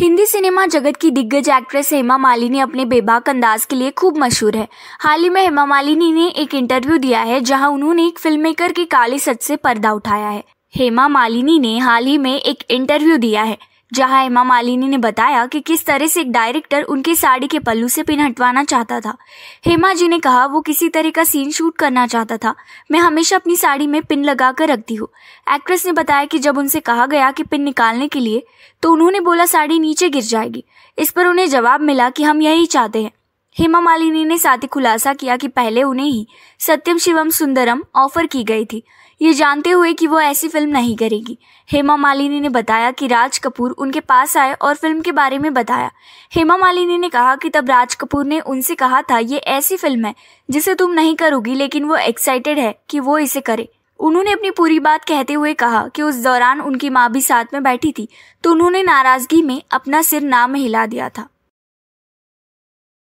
Hindi cinema जगत की दिग्गज एक्ट्रेस हेमा मालिनी अपने बेबाक अंदाज के लिए खूब मशहूर है हाल ही में हेमा मालिनी ने एक इंटरव्यू दिया है जहां उन्होंने एक फिल्म मेकर के काले सच से पर्दा उठाया है हेमा मालिनी ने हाल ही में एक इंटरव्यू दिया है जहां हेमा मालिनी ने बताया कि किस तरह से एक डायरेक्टर उनकी साड़ी के पल्लू से पिन हटवाना चाहता था हेमा जी ने कहा वो किसी तरह का सीन शूट करना चाहता था मैं हमेशा अपनी साड़ी में पिन लगा कर रखती हूँ एक्ट्रेस ने बताया कि जब उनसे कहा गया कि पिन निकालने के लिए तो उन्होंने बोला साड़ी नीचे गिर जाएगी इस पर उन्हें जवाब मिला कि हम यही चाहते हैं हेमा मालिनी ने साथ ही खुलासा किया कि पहले उन्हें ही सत्यम शिवम सुंदरम ऑफर की गई थी ये जानते हुए कि वो ऐसी फिल्म नहीं करेगी हेमा मालिनी ने बताया कि राज कपूर उनके पास आए और फिल्म के बारे में बताया हेमा मालिनी ने कहा कि तब राज कपूर ने उनसे कहा था ये ऐसी फिल्म है जिसे तुम नहीं करोगी लेकिन वो एक्साइटेड है कि वो इसे करे उन्होंने अपनी पूरी बात कहते हुए कहा कि उस दौरान उनकी माँ भी साथ में बैठी थी तो उन्होंने नाराजगी में अपना सिर नाम हिला दिया था